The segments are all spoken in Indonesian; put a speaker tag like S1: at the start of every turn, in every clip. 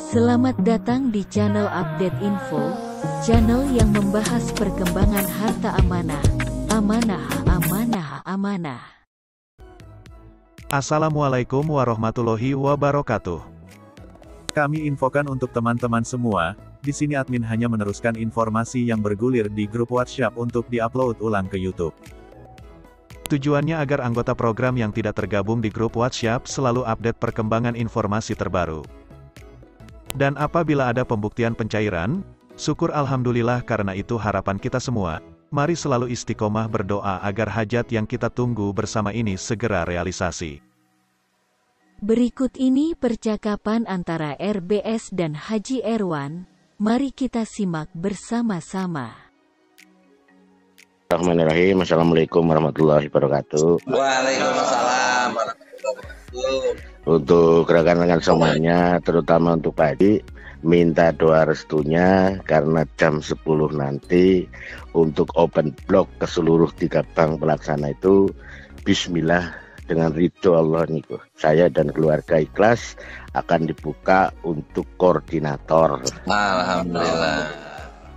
S1: Selamat datang di channel Update Info, channel yang membahas perkembangan harta amanah, amanah, amanah, amanah. Assalamualaikum warahmatullahi wabarakatuh. Kami infokan untuk teman-teman semua, di sini admin hanya meneruskan informasi yang bergulir di grup WhatsApp untuk diupload ulang ke YouTube. Tujuannya agar anggota program yang tidak tergabung di grup WhatsApp selalu update perkembangan informasi terbaru. Dan apabila ada pembuktian pencairan, syukur Alhamdulillah karena itu harapan kita semua. Mari selalu istiqomah berdoa agar hajat yang kita tunggu bersama ini segera realisasi. Berikut ini percakapan antara RBS dan Haji Erwan. Mari kita simak bersama-sama. Assalamualaikum warahmatullahi wabarakatuh. Waalaikumsalam warahmatullahi wabarakatuh untuk rekan-rekan semuanya terutama untuk Pak minta doa restunya karena jam 10 nanti untuk open block ke seluruh tiga bank pelaksana itu bismillah dengan ridho Allah niku. Saya dan keluarga ikhlas akan dibuka untuk koordinator. Alhamdulillah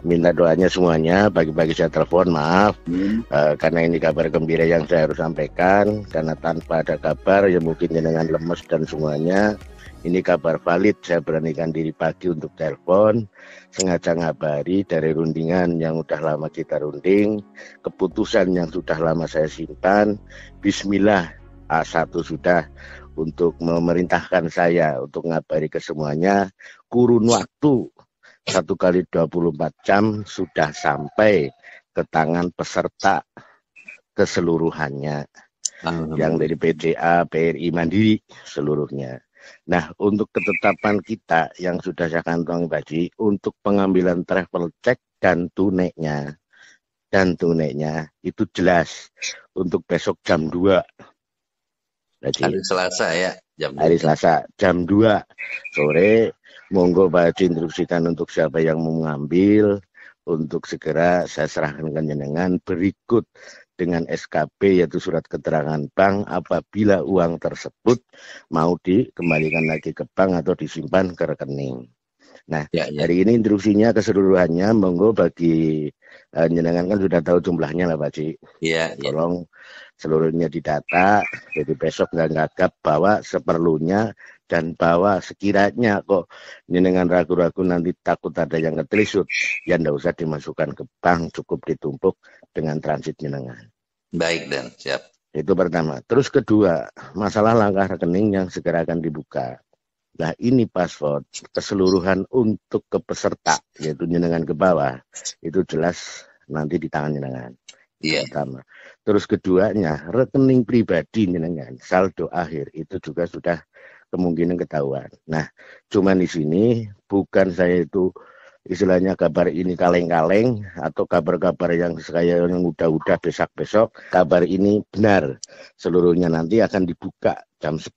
S1: minta doanya semuanya. bagi-bagi saya telepon, maaf. Hmm. Uh, karena ini kabar gembira yang saya harus sampaikan. Karena tanpa ada kabar, ya mungkin dengan lemes dan semuanya. Ini kabar valid, saya beranikan diri pagi untuk telepon. Sengaja ngabari dari rundingan yang udah lama kita runding. Keputusan yang sudah lama saya simpan. Bismillah, A1 sudah untuk memerintahkan saya untuk ngabari ke semuanya kurun waktu satu kali 24 jam sudah sampai ke tangan peserta keseluruhannya yang dari PTA, PRI Mandiri seluruhnya. Nah, untuk ketetapan kita yang sudah saya kantongi tadi untuk pengambilan travel check dan tuneknya dan tuneknya itu jelas untuk besok jam 2. Jadi, hari Selasa ya, jam 2. Hari Selasa jam 2 sore Monggo Haji instruksikan untuk siapa yang mau mengambil untuk segera saya serahkan jenengan berikut dengan SKP yaitu surat keterangan bank apabila uang tersebut mau dikembalikan lagi ke bank atau disimpan ke rekening. Nah, ya, ya. hari ini instruksinya keseluruhannya monggo bagi uh, kan sudah tahu jumlahnya lah Pak Haji. Iya, ya. tolong seluruhnya didata jadi besok nggak gagap bahwa seperlunya dan bahwa sekiranya kok ini dengan ragu-ragu nanti takut ada yang ketelisut yang tidak usah dimasukkan ke bank cukup ditumpuk dengan transit nyenengan. baik dan siap itu pertama terus kedua masalah langkah rekening yang segera akan dibuka Nah ini password keseluruhan untuk kepeserta peserta yaitu nyenengan ke bawah itu jelas nanti di tangan nyenengan. Iya. Pertama. Terus keduanya rekening pribadi nyenengan saldo akhir itu juga sudah kemungkinan ketahuan. Nah, cuman di sini bukan saya itu istilahnya kabar ini kaleng-kaleng atau kabar-kabar yang saya yang udah-udah besok-besok kabar ini benar seluruhnya nanti akan dibuka jam 10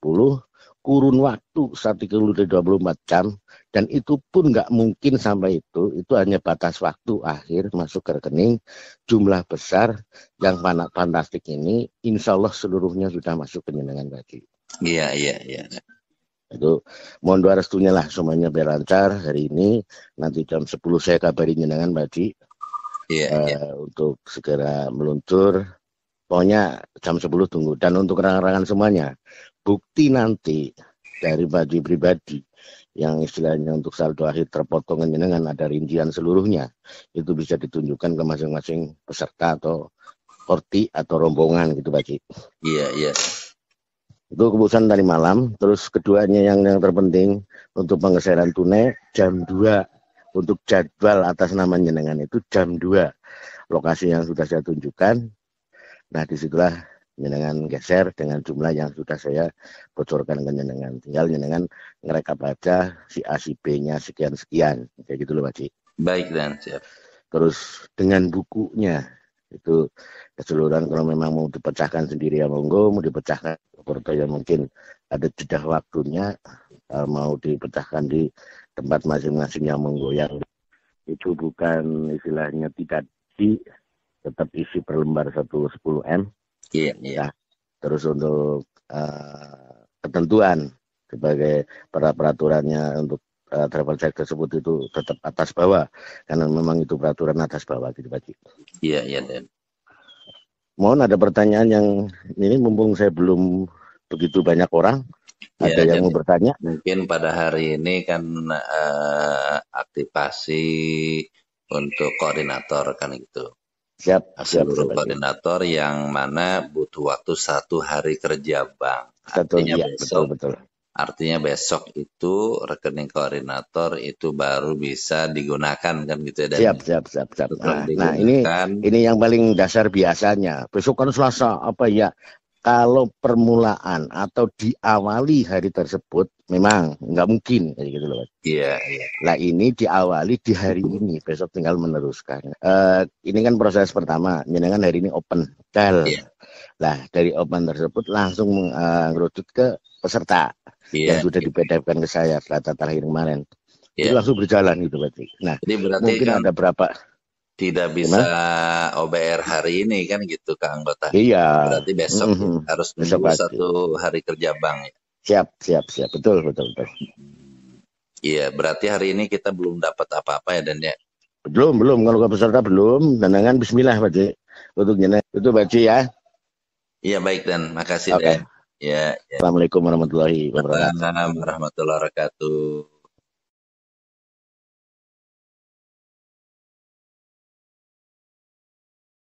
S1: kurun waktu satu kilo dari 24 jam dan itu pun nggak mungkin sampai itu itu hanya batas waktu akhir masuk ke rekening jumlah besar yang fantastik ini insya Allah seluruhnya sudah masuk penyenangan tadi iya iya iya itu mohon doa restunya lah semuanya biar hari ini nanti jam 10 saya kabari jenengan Pak Di yeah, uh, yeah. untuk segera meluncur pokoknya jam 10 tunggu dan untuk rangan-rangan semuanya bukti nanti dari Pak pribadi yang istilahnya untuk saldo akhir terpotong jenengan ada rincian seluruhnya itu bisa ditunjukkan ke masing-masing peserta atau korti atau rombongan gitu Pak iya yeah, iya yeah itu keputusan tadi malam terus keduanya yang yang terpenting untuk penggeseran tunai jam 2 untuk jadwal atas nama jenengan itu jam 2 lokasi yang sudah saya tunjukkan nah disitulah jenengan geser dengan jumlah yang sudah saya bocorkan dengan jenengan tinggal jenengan mereka baca si A si B nya sekian sekian kayak gitu loh Pak Cik. baik dan siap terus dengan bukunya itu keseluruhan kalau memang mau dipecahkan sendiri ya monggo mau dipecahkan Porto yang mungkin ada jeda waktunya eh, mau dipecahkan di tempat masing-masing yang monggo yang itu bukan istilahnya tidak di tetap isi per lembar sepuluh m iya yeah, iya. yeah. terus untuk uh, ketentuan sebagai peraturannya untuk uh, travel check tersebut itu tetap atas bawah karena memang itu peraturan atas bawah gitu Pak Cik. Iya, iya, iya, Mohon ada pertanyaan yang ini mumpung saya belum begitu banyak orang ya, ada yang mau bertanya. Mungkin pada hari ini kan uh, aktivasi untuk koordinator kan itu. Siap, nah, seluruh siap, koordinator yang mana butuh waktu satu hari kerja bang. Satu, Artinya iya, betul, betul. Artinya besok itu rekening koordinator itu baru bisa digunakan kan gitu ya. Dan siap, siap, siap, siap. Nah, nah, ini ini yang paling dasar biasanya. Besok kan Selasa apa ya? Kalau permulaan atau diawali hari tersebut memang nggak mungkin kayak gitu loh. Iya. Yeah, iya. Nah ini diawali di hari ini, besok tinggal meneruskan. Uh, ini kan proses pertama, kan hari ini open tel. Yeah Nah, dari open tersebut langsung uh, ke peserta yeah. yang sudah iya. dipedapkan ke saya data terakhir kemarin. Yeah. Itu iya. langsung berjalan gitu berarti. Nah, Jadi berarti mungkin kan ada berapa tidak bisa Gimana? OBR hari ini kan gitu ke anggota. Iya. Berarti besok mm -hmm. harus besok satu hari kerja bank. Ya? Siap, siap, siap. Betul, betul, betul. Iya, berarti hari ini kita belum dapat apa-apa ya Dan ya. Belum, belum. Kalau peserta belum, dan dengan bismillah Pak Untuk itu Pak ya. Iya baik dan makasih okay. dan ya, ya. Assalamualaikum warahmatullahi wabarakatuh. Assalamualaikum warahmatullahi wabarakatuh.